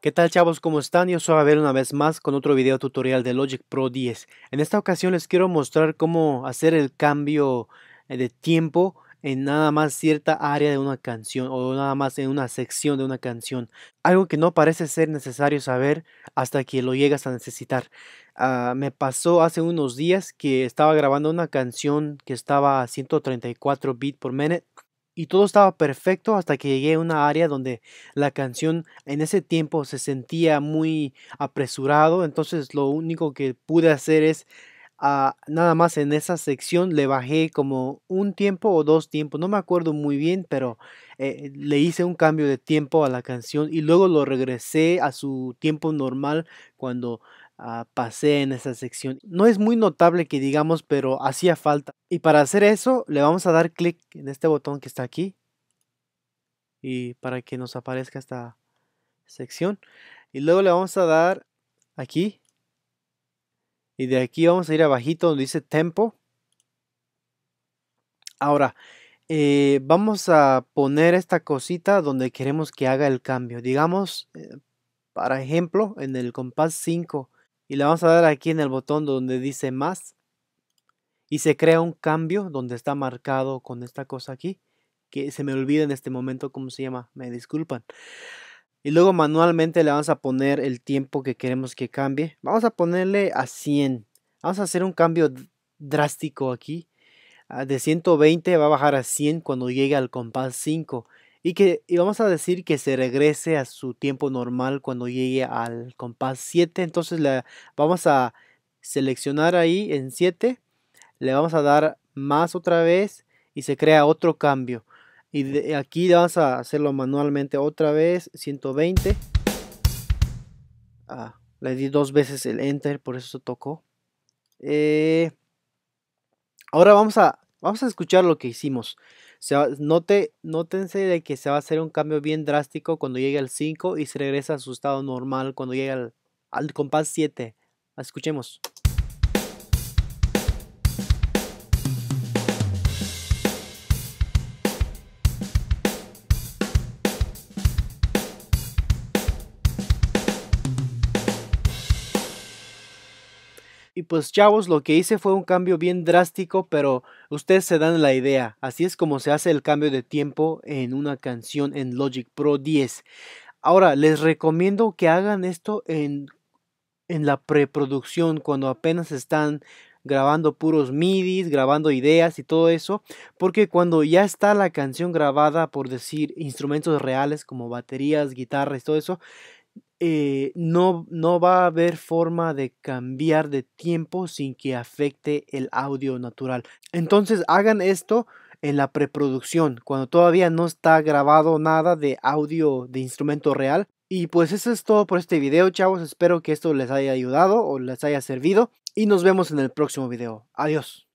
¿Qué tal chavos? ¿Cómo están? Yo soy Abel una vez más con otro video tutorial de Logic Pro 10. En esta ocasión les quiero mostrar cómo hacer el cambio eh, de tiempo en nada más cierta área de una canción o nada más en una sección de una canción. Algo que no parece ser necesario saber hasta que lo llegas a necesitar. Ah, me pasó hace unos días que estaba grabando una canción que estaba a 134 bits por minute y todo estaba perfecto hasta que llegué a una área donde la canción en ese tiempo se sentía muy apresurado, entonces lo único que pude hacer es ah, nada más en esa sección le bajé como un tiempo o dos tiempos, no me acuerdo muy bien, pero eh, le hice un cambio de tiempo a la canción y luego lo regresé a su tiempo normal cuando pase ah, pasé en esa sección. No es muy notable que digamos, pero hacía falta. Y para hacer eso, le vamos a dar clic en este botón que está aquí. Y para que nos aparezca esta sección. Y luego le vamos a dar aquí. Y de aquí vamos a ir abajito donde dice tempo. Ahora, eh, vamos a poner esta cosita donde queremos que haga el cambio. Digamos, eh, para ejemplo, en el compás 5 y le vamos a dar aquí en el botón donde dice más y se crea un cambio donde está marcado con esta cosa aquí que se me olvida en este momento cómo se llama, me disculpan. Y luego manualmente le vamos a poner el tiempo que queremos que cambie. Vamos a ponerle a 100. Vamos a hacer un cambio drástico aquí. Ah, de 120 va a bajar a 100 cuando llegue al compás 5 y que vamos a decir que se regrese a su tiempo normal cuando llegue al compás 7 entonces le vamos a seleccionar ahí en 7 le vamos a dar más otra vez y se crea otro cambio y de aquí vamos a hacerlo manualmente otra vez 120 ah, le di dos veces el enter por eso tocó eh, ahora vamos a vamos a escuchar lo que hicimos se nótense de que se va a hacer un cambio bien drástico cuando llegue al 5 y se regresa a su estado normal cuando llegue al compás 7. Escuchemos. Y pues chavos, lo que hice fue un cambio bien drástico, pero ustedes se dan la idea. Así es como se hace el cambio de tiempo en una canción en Logic Pro 10. Ahora, les recomiendo que hagan esto en, la preproducción, cuando apenas están grabando puros midis, grabando ideas y todo eso, porque cuando ya está la canción grabada, por decir instrumentos reales como baterías, guitarras, todo eso, eh, no, no va a haber forma de cambiar de tiempo sin que afecte el audio natural. Entonces hagan esto en la preproducción, cuando todavía no está grabado nada de audio de instrumento real. Y pues eso es todo por este video, chavos. Espero que esto les haya ayudado o les haya servido. Y nos vemos en el próximo video. Adiós.